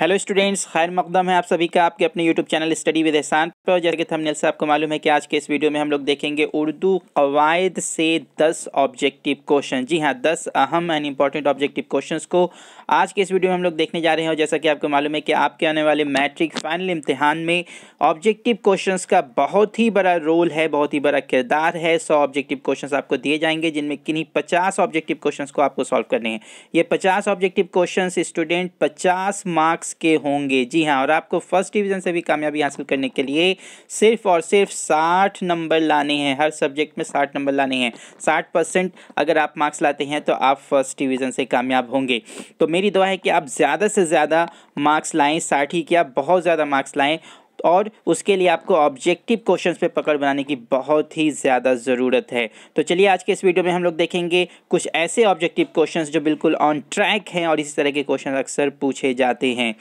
hello students खैर मकदम है आप सभी का आपके अपने यूट्यूब चैनल स्टडी विद एहसान पर जैसे कि थंबनेल से आपको मालूम है कि आज के इस वीडियो में हम लोग देखेंगे उर्दू कवायद से 10 ऑब्जेक्टिव क्वेश्चन जी हाँ 10 अहम एंड इम्पॉर्टेंट ऑब्जेक्टिव क्वेश्चंस को आज के इस वीडियो में हम लोग देखने जा रहे हैं और जैसा कि आपको मालूम है कि आपके आने वाले मैट्रिक फाइनल इम्तहान में ऑब्जेक्टिव क्वेश्चन का बहुत ही बड़ा रोल है बहुत ही बड़ा किरदार है सौ ऑब्जेक्टिव क्वेश्चन आपको दिए जाएंगे जिनमें किन्हीं पचास ऑब्जेक्टिव क्वेश्चन को आपको सॉल्व करने हैं ये पचास ऑब्जेक्टिव क्वेश्चन स्टूडेंट पचास मार्क्स मार्क्स के होंगे जी हाँ और आपको फर्स्ट डिवीजन से भी कामयाबी हासिल करने के लिए सिर्फ और सिर्फ साठ नंबर लाने हैं हर सब्जेक्ट में साठ नंबर लाने हैं साठ परसेंट अगर आप मार्क्स लाते हैं तो आप फर्स्ट डिवीज़न से कामयाब होंगे तो मेरी दुआ है कि आप ज़्यादा से ज़्यादा मार्क्स लाएँ साठ ही क्या बहुत ज़्यादा मार्क्स लाएँ और उसके लिए आपको ऑब्जेक्टिव क्वेश्चन पे पकड़ बनाने की बहुत ही ज़्यादा ज़रूरत है तो चलिए आज के इस वीडियो में हम लोग देखेंगे कुछ ऐसे ऑब्जेक्टिव क्वेश्चन जो बिल्कुल ऑन ट्रैक हैं और इसी तरह के क्वेश्चन अक्सर पूछे जाते हैं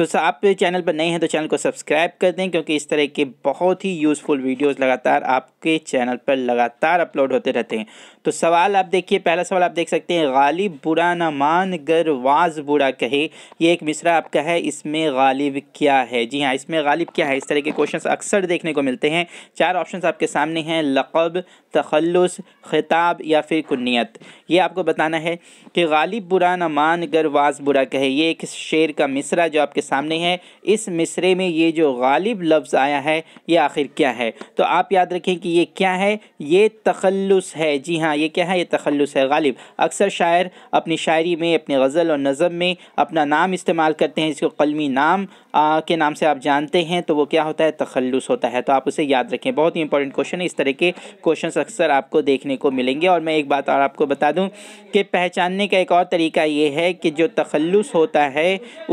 तो सर आप चैनल पर नए हैं तो चैनल को सब्सक्राइब कर दें क्योंकि इस तरह के बहुत ही यूज़फुल वीडियोस लगातार आपके चैनल पर लगातार अपलोड होते रहते हैं तो सवाल आप देखिए पहला सवाल आप देख सकते हैं गालिब बुरा न मान गर वाज बुरा कहे ये एक मिसरा आपका है इसमें गालिब क्या है जी हाँ इसमें गालिब क्या है इस तरह के क्वेश्चन अक्सर देखने को मिलते हैं चार ऑप्शन आपके सामने हैं लकब तखलस ख़िताब या फिर कुन्नीत ये आपको बताना है कि गालिब बुरा ना मान गर वाज बुरा कहे ये एक शेर का मिसरा जो आपके सामने है इस मिसरे में ये जो गालिब लफ्ज़ आया है ये आखिर क्या है तो आप याद रखें कि ये क्या है ये तखलस है जी हाँ ये क्या है ये तखलस है गालिब अक्सर शायर अपनी शायरी में अपनी गज़ल और नज़म में अपना नाम इस्तेमाल करते हैं जिसको कलमी नाम आ, के नाम से आप जानते हैं तो वो क्या होता है तखलस होता है तो आप उसे याद रखें बहुत ही इंपॉर्टेंट क्वेश्चन है इस तरह के क्वेश्चन अक्सर आपको देखने को मिलेंगे और मैं एक बात और आपको बता दूं कि पहचानने का एक और तरीका ये है कि जो तखलस होता है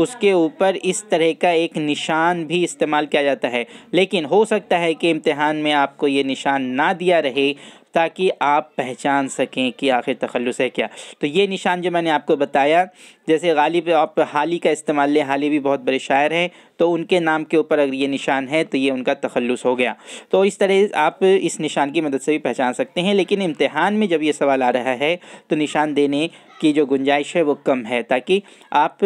उसके ऊपर इस तरह का एक निशान भी इस्तेमाल किया जाता है लेकिन हो सकता है कि इम्तहान में आपको ये निशान ना दिया रहे ताकि आप पहचान सकें कि आखिर तखलस है क्या तो ये निशान जो मैंने आपको बताया जैसे गालिब आप हाली का इस्तेमाल लें हाली भी बहुत बड़े शायर हैं तो उनके नाम के ऊपर अगर ये निशान है तो ये उनका तखलस हो गया तो इस तरह आप इस निशान की मदद से भी पहचान सकते हैं लेकिन इम्तहान में जब ये सवाल आ रहा है तो निशान देने की जो गुंजाइश है वो कम है ताकि आप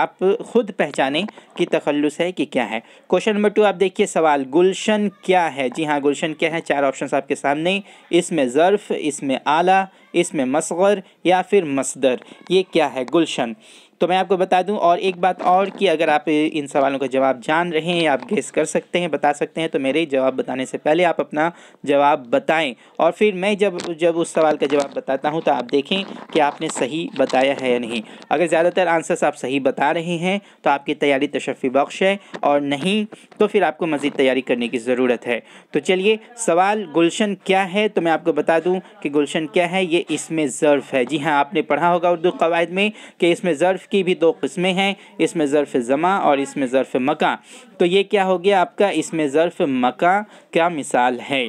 आप खुद पहचानें कि तखलस है कि क्या है क्वेश्चन नंबर टू आप देखिए सवाल गुलशन क्या है जी हाँ गुलशन क्या है चार ऑप्शन आपके सामने इसमें ज़र्फ़ इसमें आला इसमें मसगर या फिर मसदर ये क्या है गुलशन तो मैं आपको बता दूं और एक बात और कि अगर आप इन सवालों का जवाब जान रहे हैं आप गेस कर सकते हैं बता सकते हैं तो मेरे जवाब बताने से पहले आप अपना जवाब बताएं और फिर मैं जब जब उस सवाल का जवाब बताता हूं तो आप देखें कि आपने सही बताया है या नहीं अगर ज़्यादातर आंसर्स आप सही बता रहे हैं तो आपकी तैयारी तशफ़ी बख्श है और नहीं तो फिर आपको मज़ीद तैयारी करने की ज़रूरत है तो चलिए सवाल गुलशन क्या है तो मैं आपको बता दूँ कि गुलशन क्या है ये इसमें ज़र्फ़ है जी हाँ आपने पढ़ा होगा उर्दू कवायद में कि इसमें ज़र्फ़ ज़र्फ़ की भी दो किस्में हैं इसमें ज़र्फ़ ज़मा और इसमें ज़र्फ़ मका तो ये क्या हो गया आपका इसमें ज़र्फ़ मका क्या मिसाल है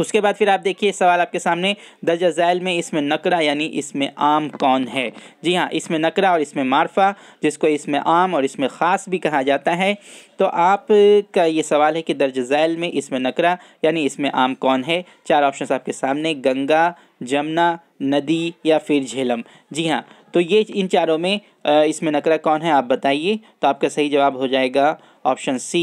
उसके बाद फिर आप देखिए सवाल आपके सामने दर्ज ज़ैल में इसमें नकरा यानी इसमें आम कौन है जी हाँ इसमें नकरा और इसमें मारफा जिसको इसमें आम और इसमें ख़ास भी कहा जाता है तो आप का ये सवाल है कि दर्ज ज़ैल में इसमें नकरा यानी इसमें आम कौन है चार ऑप्शन आपके सामने गंगा जमुना नदी या फिर झेलम जी हाँ तो ये इन चारों में इसमें नकरा कौन है आप बताइए तो आपका सही जवाब हो जाएगा ऑप्शन सी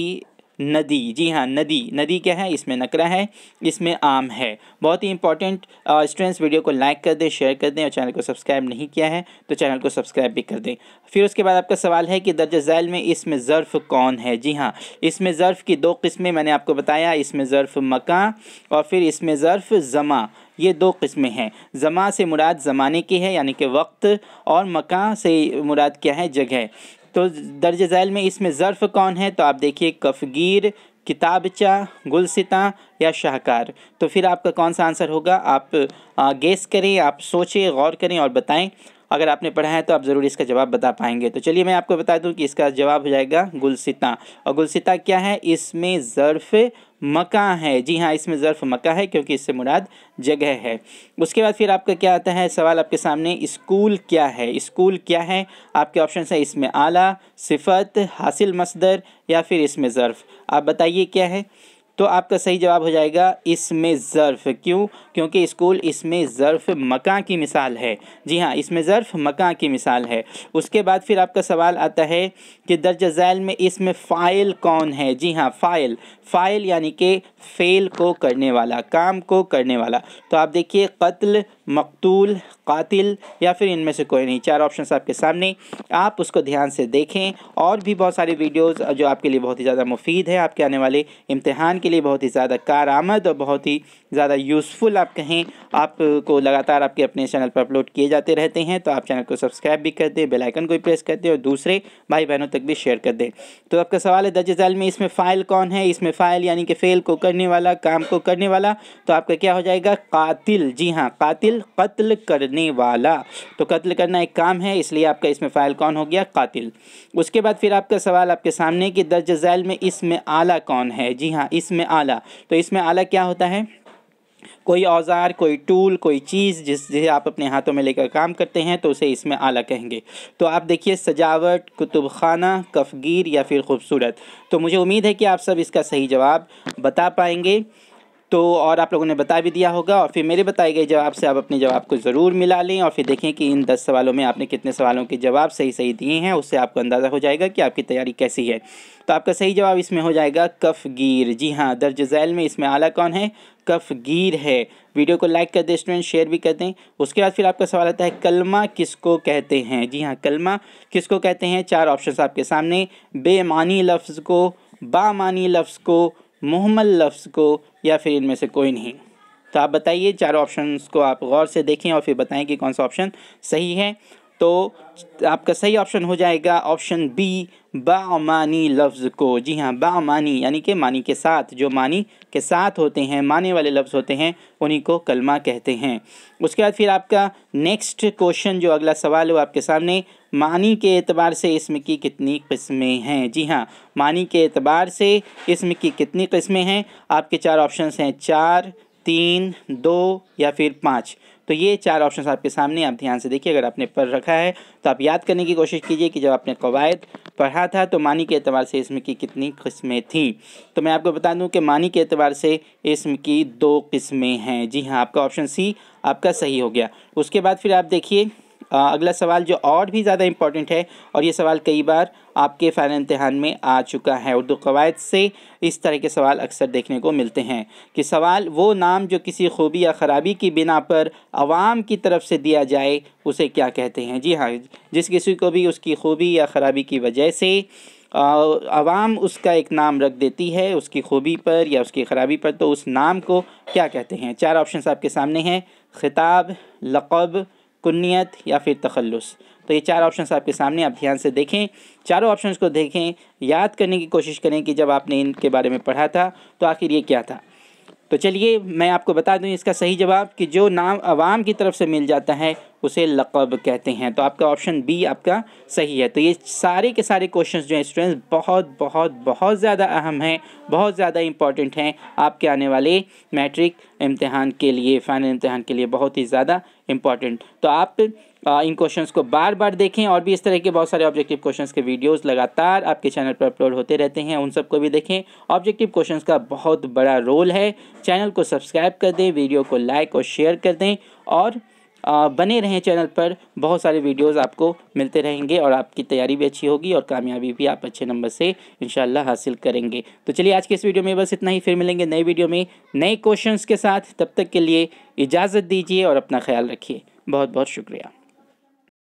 नदी जी हाँ नदी नदी क्या है इसमें नकरा है इसमें आम है बहुत ही इंपॉर्टेंट स्टूडेंट्स वीडियो को लाइक कर दें शेयर कर दें और चैनल को सब्सक्राइब नहीं किया है तो चैनल को सब्सक्राइब भी कर दें फिर उसके बाद आपका सवाल है कि दर्ज झैल में इसमें ज़र्फ़ कौन है जी हाँ इसमें ज़र्फ़ की दो किस्में मैंने आपको बताया इसमें ज़र्फ़ मका और फिर इसमें ज़र्फ़ ज़मा ये दो किस्में हैं ज़मा से मुराद ज़माने की है यानी कि वक्त और मकान से मुराद क्या है जगह तो दर्ज झैल में इसमें ज़र्फ़ कौन है तो आप देखिए कफगीर किताबचा गुलसिता या शाहकार तो फिर आपका कौन सा आंसर होगा आप गेस करें आप सोचें गौर करें और बताएं अगर आपने पढ़ा है तो आप ज़रूर इसका जवाब बता पाएंगे तो चलिए मैं आपको बता दूं कि इसका जवाब हो जाएगा गुलसिता और गुलसिता क्या है इसमें ज़र्फ़ मका है जी हाँ इसमें ज़र्फ़ मका है क्योंकि इससे मुराद जगह है उसके बाद फिर आपका क्या आता है सवाल आपके सामने स्कूल क्या है स्कूल क्या है आपके ऑप्शन है इसमें आला सिफत हासिल मसदर या फिर इसमें ज़र्फ़ आप बताइए क्या है तो आपका सही जवाब हो जाएगा इसमें ज़र्फ़ क्यों क्योंकि स्कूल इसमें ज़र्फ़ मकान की मिसाल है जी हाँ इसमें ज़र्फ़ मकान की मिसाल है उसके बाद फिर आपका सवाल आता है कि दर्ज झैल में इसमें फ़ाइल कौन है जी हाँ फ़ाइल फ़ाइल यानी कि फ़ेल को करने वाला काम को करने वाला तो आप देखिए कत्ल मकतूल कातिल या फिर इनमें से कोई नहीं चार ऑप्शन आपके सामने आप उसको ध्यान से देखें और भी बहुत सारी वीडियोज़ जो आपके लिए बहुत ही ज़्यादा मुफीद है आपके आने वाले इम्तहान के लिए बहुत ही ज़्यादा कारामद और बहुत ही ज़्यादा यूज़फुल आप कहें आपको लगातार आपके अपने चैनल पर अपलोड किए जाते रहते हैं तो आप चैनल को सब्सक्राइब भी कर दें बेलाइकन को भी प्रेस कर दें और दूसरे भाई बहनों तक भी शेयर कर दें तो आपका सवाल है दर्ज में इसमें फ़ाइल कौन है इसमें फ़ाइल यानी कि फेल को करने वाला काम को करने वाला तो आपका क्या हो जाएगा कातिल जी हाँ कातिल कत्ल करने वाला तो कत्ल करना एक काम है इसलिए आपका इसमें फ़ाइल कौन हो गया कातिल उसके बाद फिर आपका सवाल आपके सामने कि दर्ज जैल में इसमें आला कौन है जी हाँ इसमें इसमें आला तो इसमें आला क्या होता है कोई औजार कोई टूल कोई चीज़ जिस जिसे आप अपने हाथों में लेकर काम करते हैं तो उसे इसमें आला कहेंगे तो आप देखिए सजावट कुतुब खाना कफगीर या फिर खूबसूरत तो मुझे उम्मीद है कि आप सब इसका सही जवाब बता पाएंगे तो और आप लोगों ने बता भी दिया होगा और फिर मेरे बताए गए जवाब से आप अपने जवाब को ज़रूर मिला लें और फिर देखें कि इन दस सवालों में आपने कितने सवालों के जवाब सही सही दिए हैं उससे आपको अंदाज़ा हो जाएगा कि आपकी तैयारी कैसी है तो आपका सही जवाब इसमें हो जाएगा कफ़गीर जी हाँ दर्ज झैल में इसमें आला कौन है कफ़गीर है वीडियो को लाइक कर दें स्टूडेंट शेयर भी कर दें उसके बाद फिर आपका सवाल आता है कलमा किसको कहते हैं जी हाँ कलमा किसको कहते हैं चार ऑप्शन आपके सामने बेमानी लफ्ज़ को बामानी लफ्ज़ को मुहमल लफ्ज़ को या फिर इनमें से कोई नहीं तो आप बताइए चारों ऑप्शन को आप गौर से देखें और फिर बताएं कि कौन सा ऑप्शन सही है तो आपका सही ऑप्शन हो जाएगा ऑप्शन बी बामानी लफ्ज़ को जी हाँ बामानी यानी कि मानी के साथ जो मानी के साथ होते हैं माने वाले लफ्ज़ होते हैं उन्हीं को कलमा कहते हैं उसके बाद फिर आपका नेक्स्ट क्वेश्चन जो अगला सवाल है आपके सामने मानी के एतबार से इसम की कितनी किस्में हैं जी हाँ मानी के एतबार से इसम की कितनी किस्में हैं आपके चार ऑप्शन हैं चार तीन दो या फिर पाँच तो ये चार ऑप्शन आपके सामने आप ध्यान से देखिए अगर आपने पढ़ रखा है तो आप याद करने की कोशिश कीजिए कि जब आपने कवायद पढ़ा था तो मानी के अतबार से इसम की कितनी किस्में थीं तो मैं आपको बता दूं कि मानी के अतबार से इसम की दो किस्में हैं जी हाँ आपका ऑप्शन सी आपका सही हो गया उसके बाद फिर आप देखिए अगला सवाल जो और भी ज़्यादा इम्पॉर्टेंट है और ये सवाल कई बार आपके फ़ाइनल इम्तहान में आ चुका है उर्दू कवायद से इस तरह के सवाल अक्सर देखने को मिलते हैं कि सवाल वो नाम जो किसी खूबी या ख़राबी की बिना पर आवाम की तरफ से दिया जाए उसे क्या कहते हैं जी हाँ जिस किसी को भी उसकी खूबी या ख़राबी की वजह से आवाम उसका एक नाम रख देती है उसकी खूबी पर या उसकी ख़राबी पर तो उस नाम को क्या कहते हैं चार ऑप्शन आपके सामने हैं खिताब लक़ब कुन्नीत या फिर तखलस तो ये चार ऑप्शंस आपके सामने आप ध्यान से देखें चारों ऑप्शंस को देखें याद करने की कोशिश करें कि जब आपने इनके बारे में पढ़ा था तो आखिर ये क्या था तो चलिए मैं आपको बता दूं इसका सही जवाब कि जो नाम आवाम की तरफ से मिल जाता है उसे लकब कहते हैं तो आपका ऑप्शन बी आपका सही है तो ये सारे के सारे क्वेश्चन जो हैं स्टूडेंट्स बहुत बहुत बहुत ज़्यादा अहम हैं बहुत ज़्यादा इंपॉर्टेंट हैं आपके आने वाले मैट्रिक इम्तहान के लिए फाइनल इम्तहान के लिए बहुत ही ज़्यादा इंपॉर्टेंट तो आप इन क्वेश्चंस को बार बार देखें और भी इस तरह के बहुत सारे ऑब्जेक्टिव क्वेश्चंस के वीडियोस लगातार आपके चैनल पर अपलोड होते रहते हैं उन सबको भी देखें ऑब्जेक्टिव क्वेश्चंस का बहुत बड़ा रोल है चैनल को सब्सक्राइब कर दें वीडियो को लाइक और शेयर कर दें और बने रहें चैनल पर बहुत सारे वीडियोज़ आपको मिलते रहेंगे और आपकी तैयारी भी अच्छी होगी और कामयाबी भी आप अच्छे नंबर से इन हासिल करेंगे तो चलिए आज के इस वीडियो में बस इतना ही फिर मिलेंगे नए वीडियो में नए क्वेश्चन के साथ तब तक के लिए इजाज़त दीजिए और अपना ख्याल रखिए बहुत बहुत शुक्रिया